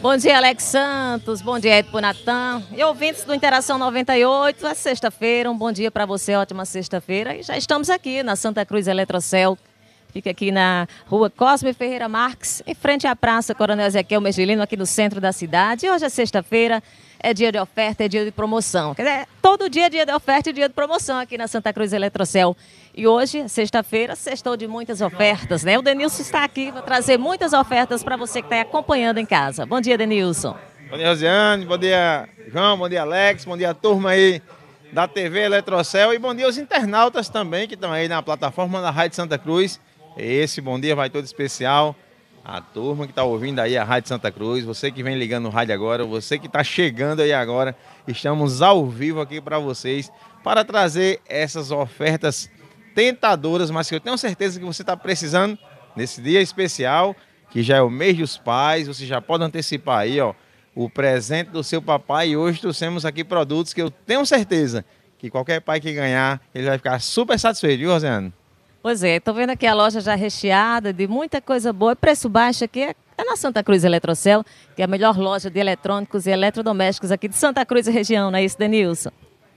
Bom dia, Alex Santos. Bom dia, Edpo Natan. E ouvintes do Interação 98, é sexta-feira. Um bom dia para você, ótima sexta-feira. E já estamos aqui na Santa Cruz Eletrocel Fica aqui na rua Cosme Ferreira Marques, em frente à Praça Coronel Ezequiel Mergelino, aqui no centro da cidade. E hoje é sexta-feira, é dia de oferta, é dia de promoção. Quer dizer, todo dia é dia de oferta e dia de promoção aqui na Santa Cruz Eletrocel. E hoje, sexta-feira, sextou de muitas ofertas, né? O Denilson está aqui, vai trazer muitas ofertas para você que está acompanhando em casa. Bom dia, Denilson. Bom dia, Rosiane. Bom dia, João. Bom dia, Alex. Bom dia, turma aí da TV Eletrocel. E bom dia aos internautas também que estão aí na plataforma da Rádio Santa Cruz. Esse bom dia vai todo especial. A turma que está ouvindo aí a Rádio Santa Cruz, você que vem ligando o rádio agora, você que está chegando aí agora, estamos ao vivo aqui para vocês para trazer essas ofertas tentadoras, mas que eu tenho certeza que você está precisando nesse dia especial, que já é o mês dos pais, você já pode antecipar aí, ó, o presente do seu papai. E hoje trouxemos aqui produtos que eu tenho certeza que qualquer pai que ganhar, ele vai ficar super satisfeito, viu, Rosiane? Pois é, estou vendo aqui a loja já recheada de muita coisa boa. Preço baixo aqui é, é na Santa Cruz Eletrocel, que é a melhor loja de eletrônicos e eletrodomésticos aqui de Santa Cruz e região, não é isso, Denilson?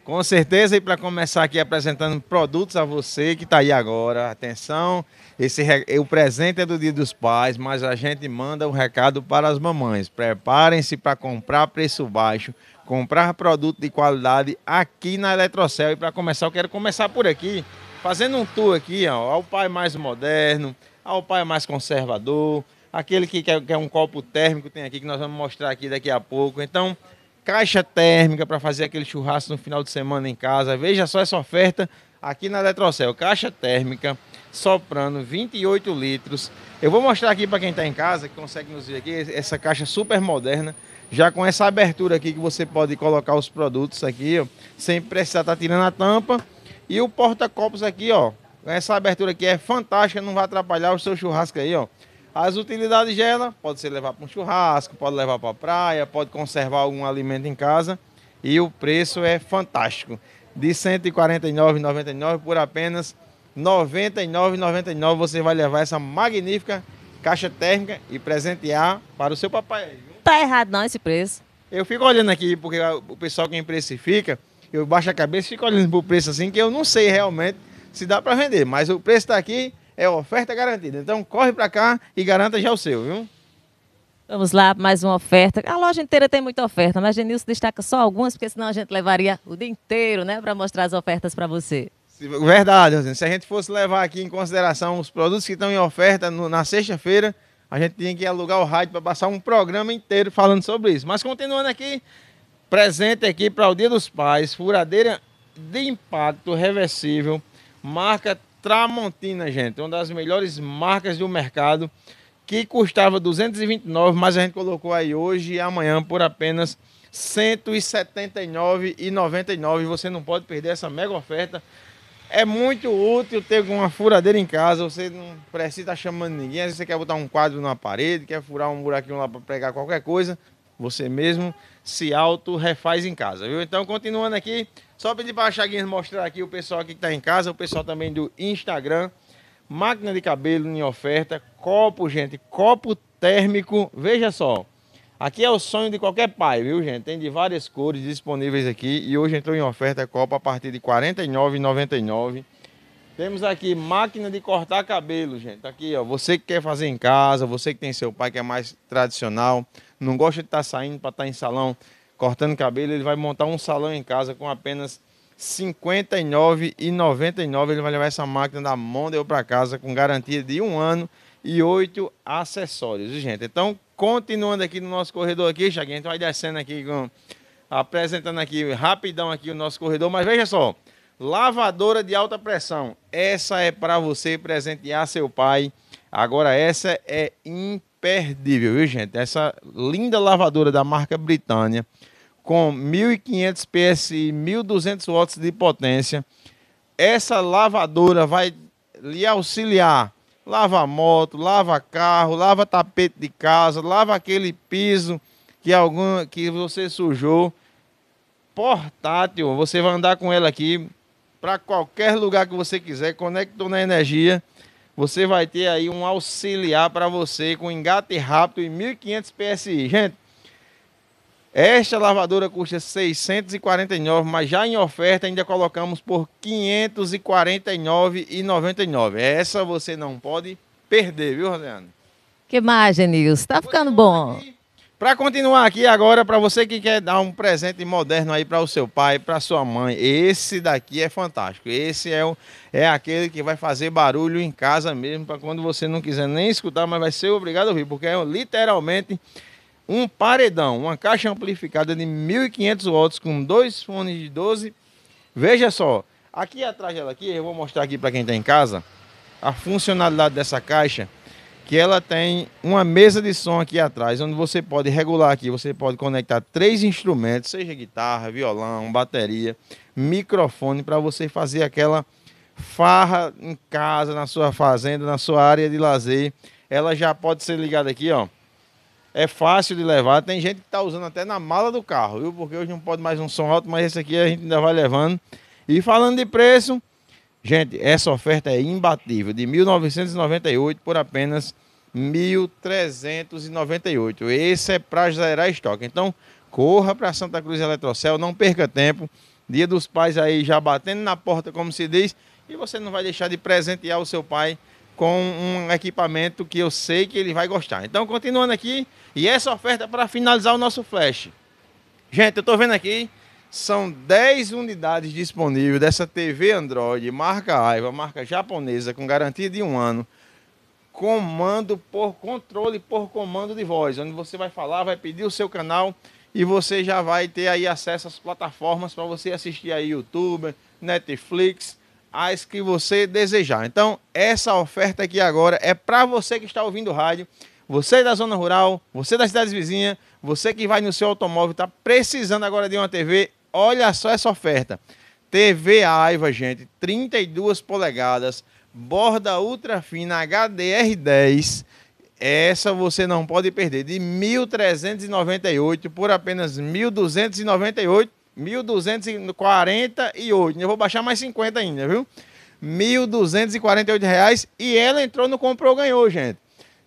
Com certeza, e para começar aqui apresentando produtos a você que está aí agora, atenção, esse o presente é do Dia dos Pais, mas a gente manda o um recado para as mamães. Preparem-se para comprar preço baixo, comprar produto de qualidade aqui na Eletrocel. E para começar, eu quero começar por aqui, fazendo um tour aqui ó, ao pai mais moderno, ao pai mais conservador, aquele que quer, quer um copo térmico tem aqui que nós vamos mostrar aqui daqui a pouco. Então, caixa térmica para fazer aquele churrasco no final de semana em casa. Veja só essa oferta aqui na Eletrocel. Caixa térmica, soprando 28 litros. Eu vou mostrar aqui para quem está em casa, que consegue nos ver aqui, essa caixa super moderna. Já com essa abertura aqui que você pode colocar os produtos aqui, ó, sem precisar estar tá tirando a tampa. E o porta-copos aqui, ó, essa abertura aqui é fantástica, não vai atrapalhar o seu churrasco aí, ó. As utilidades dela, pode ser levar para um churrasco, pode levar para a praia, pode conservar algum alimento em casa. E o preço é fantástico. De R$ 149,99 por apenas R$ 99,99 você vai levar essa magnífica caixa térmica e presentear para o seu papai. Tá errado não esse preço. Eu fico olhando aqui porque o pessoal que precifica eu baixo a cabeça e fico olhando para o preço assim, que eu não sei realmente se dá para vender. Mas o preço está aqui, é oferta garantida. Então corre para cá e garanta já o seu, viu? Vamos lá, mais uma oferta. A loja inteira tem muita oferta, mas Genilson destaca só algumas, porque senão a gente levaria o dia inteiro, né, para mostrar as ofertas para você. Verdade, Se a gente fosse levar aqui em consideração os produtos que estão em oferta no, na sexta-feira, a gente tinha que alugar o rádio para passar um programa inteiro falando sobre isso. Mas continuando aqui, Presente aqui para o Dia dos Pais, furadeira de impacto reversível, marca Tramontina, gente, uma das melhores marcas do mercado, que custava 229, mas a gente colocou aí hoje e amanhã por apenas 179,99. Você não pode perder essa mega oferta. É muito útil ter uma furadeira em casa, você não precisa estar chamando ninguém, às vezes você quer botar um quadro na parede, quer furar um buraquinho lá para pregar qualquer coisa você mesmo se auto-refaz em casa, viu? Então, continuando aqui, só pedir para a Chaguinha mostrar aqui o pessoal que está em casa, o pessoal também do Instagram, máquina de cabelo em oferta, copo, gente, copo térmico, veja só. Aqui é o sonho de qualquer pai, viu, gente? Tem de várias cores disponíveis aqui e hoje entrou em oferta copo a partir de R$ 49,99 temos aqui máquina de cortar cabelo, gente. Tá aqui, ó. Você que quer fazer em casa, você que tem seu pai que é mais tradicional, não gosta de estar tá saindo para estar tá em salão cortando cabelo, ele vai montar um salão em casa com apenas R$ 59,99. Ele vai levar essa máquina da Mondeo para casa com garantia de um ano e oito acessórios, gente. Então, continuando aqui no nosso corredor aqui, Chaguinha, a gente vai descendo aqui, com... apresentando aqui rapidão aqui o nosso corredor. Mas veja só, Lavadora de alta pressão. Essa é para você presentear seu pai. Agora essa é imperdível, viu, gente? Essa linda lavadora da marca Britânia com 1500 PSI, 1200 watts de potência. Essa lavadora vai lhe auxiliar lava moto, lava carro, lava tapete de casa, lava aquele piso que algum que você sujou. Portátil, você vai andar com ela aqui para qualquer lugar que você quiser, conectou na energia, você vai ter aí um auxiliar para você com engate rápido e 1500 PSI. Gente, esta lavadora custa 649, mas já em oferta ainda colocamos por 549,99. Essa você não pode perder, viu, Rosiane? Que mais, Genils? Tá ficando bom. Para continuar aqui agora, para você que quer dar um presente moderno aí para o seu pai, para sua mãe, esse daqui é fantástico. Esse é, o, é aquele que vai fazer barulho em casa mesmo, para quando você não quiser nem escutar, mas vai ser obrigado a ouvir, porque é literalmente um paredão, uma caixa amplificada de 1500 watts com dois fones de 12. Veja só, aqui atrás dela aqui, eu vou mostrar aqui para quem está em casa, a funcionalidade dessa caixa que ela tem uma mesa de som aqui atrás, onde você pode regular aqui, você pode conectar três instrumentos, seja guitarra, violão, bateria, microfone, para você fazer aquela farra em casa, na sua fazenda, na sua área de lazer. Ela já pode ser ligada aqui, ó. É fácil de levar. Tem gente que está usando até na mala do carro, viu? Porque hoje não pode mais um som alto, mas esse aqui a gente ainda vai levando. E falando de preço, Gente, essa oferta é imbatível, de 1998 por apenas 1398. Esse é para zerar estoque. Então, corra para Santa Cruz Eletrocel, não perca tempo. Dia dos Pais aí já batendo na porta, como se diz, e você não vai deixar de presentear o seu pai com um equipamento que eu sei que ele vai gostar. Então, continuando aqui, e essa oferta para finalizar o nosso flash. Gente, eu estou vendo aqui são 10 unidades disponíveis dessa TV Android, marca Aiva, marca japonesa, com garantia de um ano. Comando por controle, por comando de voz, onde você vai falar, vai pedir o seu canal e você já vai ter aí acesso às plataformas para você assistir aí YouTube, Netflix, as que você desejar. Então, essa oferta aqui agora é para você que está ouvindo rádio, você da zona rural, você das cidades vizinhas, você que vai no seu automóvel está precisando agora de uma TV, Olha só essa oferta. TV Aiva, gente, 32 polegadas, borda ultra fina HDR10. Essa você não pode perder, de 1.398 por apenas 1.298, 1.248. Eu vou baixar mais 50 ainda, viu? R$ 1.248 e ela entrou no comprou ganhou, gente.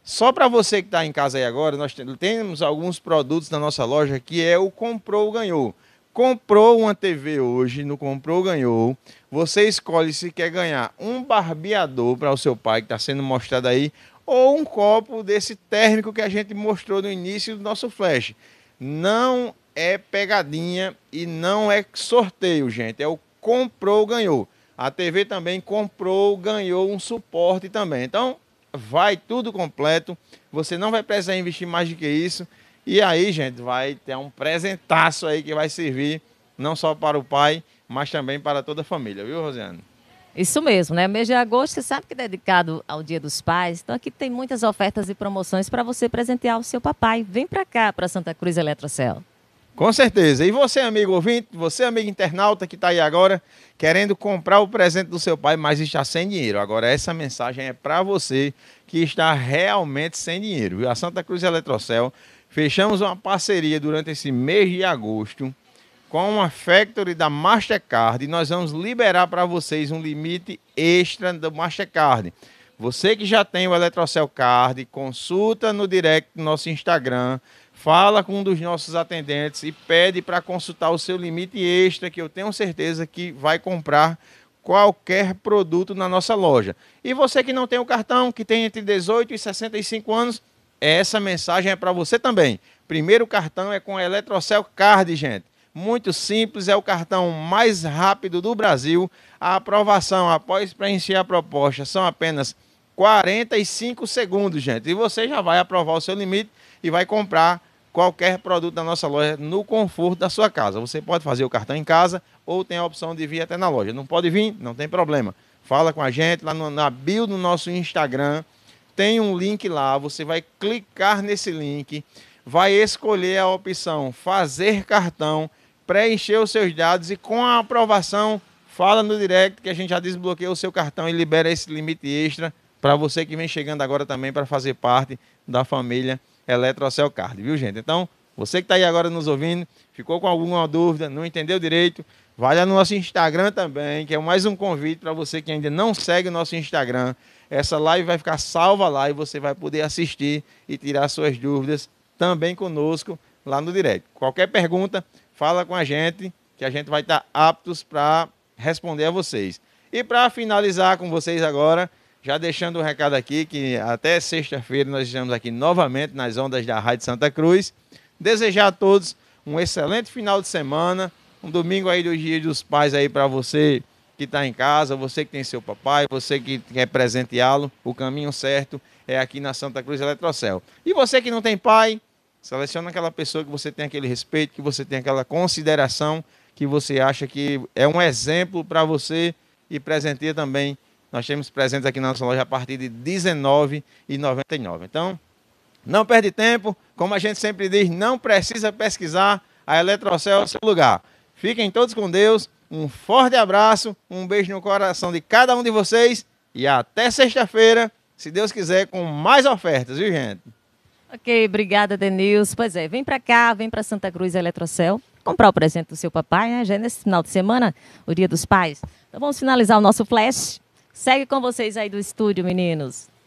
Só para você que está em casa aí agora, nós temos alguns produtos na nossa loja que é o comprou ganhou comprou uma TV hoje, não comprou, ganhou. Você escolhe se quer ganhar um barbeador para o seu pai, que está sendo mostrado aí, ou um copo desse térmico que a gente mostrou no início do nosso flash. Não é pegadinha e não é sorteio, gente. É o comprou, ganhou. A TV também comprou, ganhou um suporte também. Então, vai tudo completo. Você não vai precisar investir mais do que isso. E aí, gente, vai ter um presentaço aí que vai servir não só para o pai, mas também para toda a família, viu, Rosiane? Isso mesmo, né? Mês de agosto, você sabe que é dedicado ao Dia dos Pais. Então aqui tem muitas ofertas e promoções para você presentear o seu papai. Vem para cá, para Santa Cruz Eletrocel. Com certeza. E você, amigo ouvinte, você, amigo internauta que está aí agora, querendo comprar o presente do seu pai, mas está sem dinheiro. Agora, essa mensagem é para você que está realmente sem dinheiro. Viu? A Santa Cruz Eletrocel fechamos uma parceria durante esse mês de agosto com uma Factory da Mastercard e nós vamos liberar para vocês um limite extra do Mastercard. Você que já tem o Eletrocel Card, consulta no direct do nosso Instagram, fala com um dos nossos atendentes e pede para consultar o seu limite extra, que eu tenho certeza que vai comprar qualquer produto na nossa loja. E você que não tem o cartão, que tem entre 18 e 65 anos, essa mensagem é para você também. Primeiro cartão é com a Eletrocel Card, gente. Muito simples, é o cartão mais rápido do Brasil. A aprovação após preencher a proposta são apenas 45 segundos, gente. E você já vai aprovar o seu limite e vai comprar qualquer produto da nossa loja no conforto da sua casa. Você pode fazer o cartão em casa ou tem a opção de vir até na loja. Não pode vir? Não tem problema. Fala com a gente lá no, na bio do nosso Instagram tem um link lá, você vai clicar nesse link, vai escolher a opção fazer cartão, preencher os seus dados e com a aprovação, fala no direct que a gente já desbloqueou o seu cartão e libera esse limite extra para você que vem chegando agora também para fazer parte da família Eletrocel Card, viu gente? Então, você que está aí agora nos ouvindo, ficou com alguma dúvida, não entendeu direito, vai lá no nosso Instagram também, que é mais um convite para você que ainda não segue o nosso Instagram. Essa live vai ficar salva lá e você vai poder assistir e tirar suas dúvidas também conosco lá no direct. Qualquer pergunta, fala com a gente, que a gente vai estar tá aptos para responder a vocês. E para finalizar com vocês agora, já deixando um recado aqui que até sexta-feira nós estamos aqui novamente nas ondas da Rádio Santa Cruz. Desejar a todos um excelente final de semana, um domingo aí do Dia dos Pais aí para você que está em casa, você que tem seu papai, você que quer presenteá-lo, o caminho certo é aqui na Santa Cruz Eletrocel. E você que não tem pai, seleciona aquela pessoa que você tem aquele respeito, que você tem aquela consideração, que você acha que é um exemplo para você e presenteia também. Nós temos presentes aqui na nossa loja a partir de R$19,99. Então, não perde tempo, como a gente sempre diz, não precisa pesquisar, a Eletrocel é o seu lugar. Fiquem todos com Deus, um forte abraço, um beijo no coração de cada um de vocês e até sexta-feira, se Deus quiser, com mais ofertas, viu, gente? Ok, obrigada, Denils. Pois é, vem para cá, vem para Santa Cruz Eletrocel comprar o presente do seu papai, né? Já é nesse final de semana, o Dia dos Pais. Então vamos finalizar o nosso flash. Segue com vocês aí do estúdio, meninos.